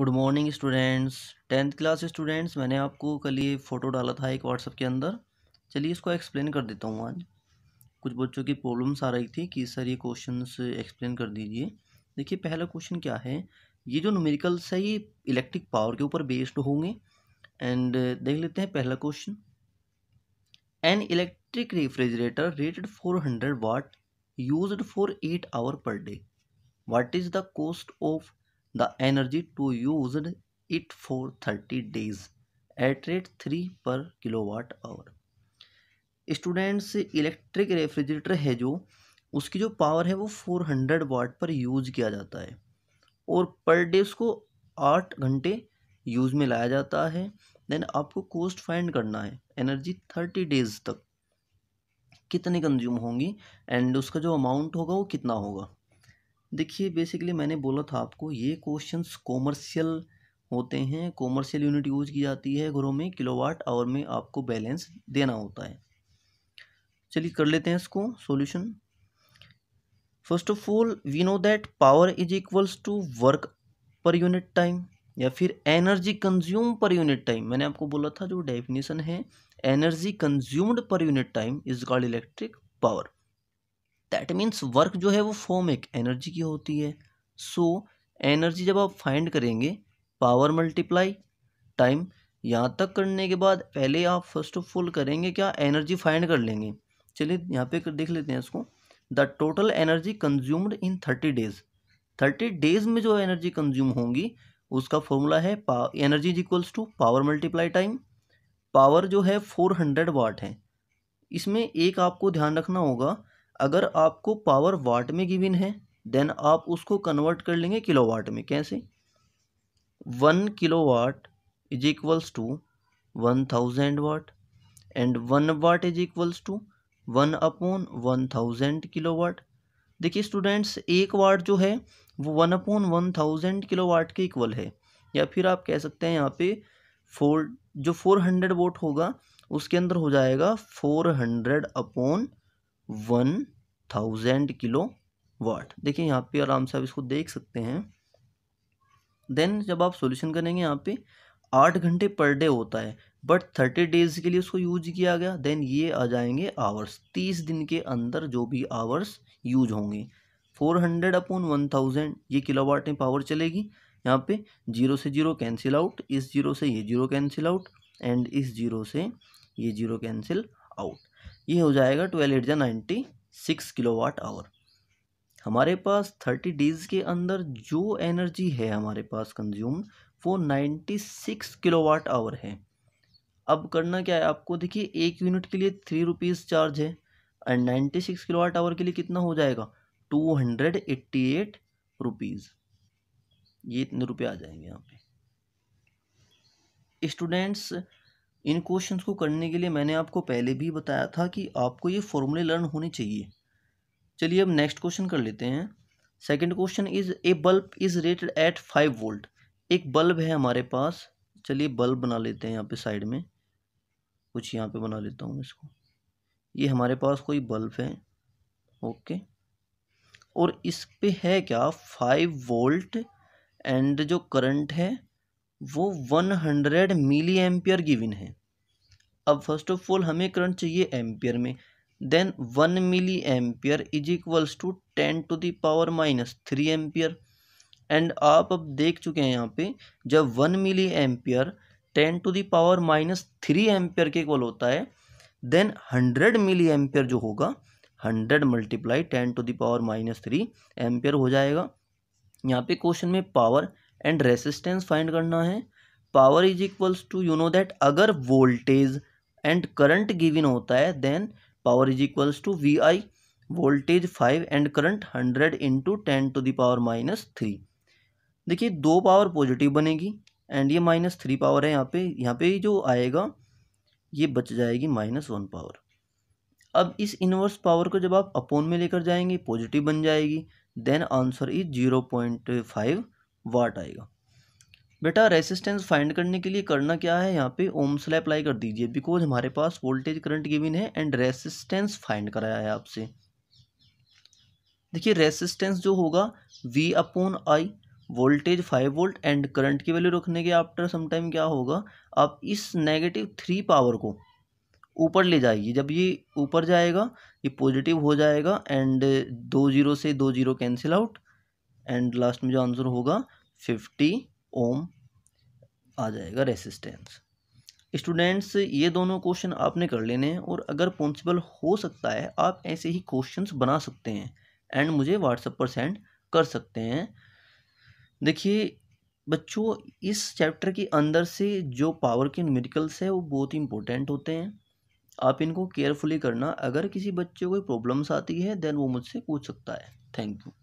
good morning students tenth class students मैंने आपको कल ये फ़ोटो डाला था एक व्हाट्सअप के अंदर चलिए इसको एक्सप्लेन कर देता हूँ आज कुछ बच्चों की प्रॉब्लम्स आ रही थी कि सर ये क्वेश्चन एक्सप्लेन कर दीजिए देखिए पहला क्वेश्चन क्या है ये जो न्यूमेरिकल्स है ये इलेक्ट्रिक पावर के ऊपर बेस्ड होंगे एंड देख लेते हैं पहला question an electric refrigerator rated four hundred watt use for eight hour per day what is the cost of the energy to use it for 30 days at rate 3 per kilowatt hour students electric refrigerator है जो उसकी जो power है वो four hundred वाट पर use किया जाता है और पर डे उसको आठ घंटे यूज में लाया जाता है देन आपको कॉस्ट फाइंड करना है एनर्जी थर्टी डेज तक कितने कंज्यूम होंगी एंड उसका जो अमाउंट होगा वो कितना होगा देखिए बेसिकली मैंने बोला था आपको ये क्वेश्चंस कॉमर्शियल होते हैं कॉमर्शियल यूनिट यूज की जाती है घरों में किलोवाट आवर में आपको बैलेंस देना होता है चलिए कर लेते हैं इसको solution first of all we know that power is equals to work per unit time या फिर energy consume per unit time मैंने आपको बोला था जो डेफिनेशन है energy consumed per unit time is called electric power that means work जो है वो फॉर्म एक एनर्जी की होती है सो so, एनर्जी जब आप फाइंड करेंगे पावर मल्टीप्लाई टाइम यहाँ तक करने के बाद पहले आप फर्स्ट ऑफ ऑल करेंगे क्या एनर्जी फाइंड कर लेंगे चलिए यहाँ पे देख लेते हैं इसको the total energy consumed in thirty days thirty days में जो एनर्जी कंज्यूम होंगी उसका फॉर्मूला है energy equals to power multiply time power जो है फोर हंड्रेड वाट है इसमें एक आपको ध्यान रखना होगा अगर आपको पावर वाट में गिविन है देन आप उसको कन्वर्ट कर लेंगे किलो वाट में कैसे one kilo watt is equals to one thousand watt and one watt is equals to one upon one thousand kilo watt देखिए स्टूडेंट्स एक वाट जो है वो one upon one thousand kilo watt के equal है या फिर आप कह सकते हैं यहाँ पे फोर जो फोर हंड्रेड वोट होगा उसके अंदर हो जाएगा four hundred upon one thousand kilo watt देखिए यहाँ पे आराम से आप इसको देख सकते हैं देन जब आप सॉल्यूशन करेंगे यहाँ पे आठ घंटे पर डे होता है बट थर्टी डेज के लिए उसको यूज किया गया देन ये आ जाएंगे आवर्स तीस दिन के अंदर जो भी आवर्स यूज होंगे four hundred upon one thousand ये किलो वाट में पावर चलेगी यहाँ पे जीरो से जीरो कैंसिल आउट इस जीरो से ये जीरो कैंसिल आउट एंड इस जीरो से ये जीरो कैंसिल आउट ये हो जाएगा ट्वेल्व एट जा ninety six kilo watt hour हमारे पास थर्टी डेज के अंदर जो एनर्जी है हमारे पास कंज्यूम वो ninety six kilo watt hour है अब करना क्या है आपको देखिए एक यूनिट के लिए थ्री रुपीज़ चार्ज है and ninety six kilo watt hour के लिए कितना हो जाएगा two hundred eighty eight rupees ये इतने रुपये आ जाएंगे यहाँ पे स्टूडेंट्स इन क्वेश्चंस को करने के लिए मैंने आपको पहले भी बताया था कि आपको ये फॉर्मूले लर्न होने चाहिए चलिए अब नेक्स्ट क्वेश्चन कर लेते हैं second question is a bulb is rated at five volt एक बल्ब है हमारे पास चलिए बल्ब बना लेते हैं यहाँ पे साइड में कुछ यहाँ पे बना लेता हूँ इसको ये हमारे पास कोई बल्ब है ओके और इस पर है क्या फाइव वोल्ट एंड जो करंट है वो one hundred milli ampere given है अब फर्स्ट ऑफ ऑल हमें करंट चाहिए एम्पियर में then one milli ampere is equals to ten to the power minus three ampere and आप अब देख चुके हैं यहाँ पे जब one milli ampere ten to the power minus three ampere के इक्वल होता है देन हंड्रेड मिली एम्पियर जो होगा hundred multiply ten to the power minus three ampere हो जाएगा यहाँ पे क्वेश्चन में पावर एंड रेसिस्टेंस फाइंड करना है power is equals to you know that अगर वोल्टेज एंड करंट गिविन होता है then power is equals to V I voltage five and current hundred into ten to the power minus three देखिए दो power positive बनेगी and ये minus three power है यहाँ पे यहाँ पे जो आएगा ये बच जाएगी माइनस वन पावर अब इस इनवर्स पावर को जब आप अपोन में लेकर जाएंगे पॉजिटिव बन जाएगी then answer is zero point five watt आएगा बेटा रेसिस्टेंस फाइंड करने के लिए करना क्या है यहाँ पे ओम लॉ अप्लाई कर दीजिए बिकॉज हमारे पास वोल्टेज करंट गिवन है एंड रेसिस्टेंस फाइंड कराया है आपसे देखिए रेसिस्टेंस जो होगा V upon I voltage five volt and current की वैल्यू रखने के आफ्टर समटाइम क्या होगा आप इस नेगेटिव थ्री पावर को ऊपर ले जाइए जब ये ऊपर जाएगा ये पॉजिटिव हो जाएगा एंड दो जीरो से दो zero cancel out and last में जो आंसर होगा फिफ्टी ओम आ जाएगा रेसिस्टेंस स्टूडेंट्स ये दोनों क्वेश्चन आपने कर लेने हैं और अगर पॉसिबल हो सकता है आप ऐसे ही क्वेश्चंस बना सकते हैं एंड मुझे व्हाट्सएप पर सेंड कर सकते हैं देखिए बच्चों इस चैप्टर के अंदर से जो पावर के मेडिकल्स है वो बहुत ही इंपॉर्टेंट होते हैं आप इनको केयरफुली करना अगर किसी बच्चे को प्रॉब्लम्स आती है देन वो मुझसे पूछ सकता है थैंक यू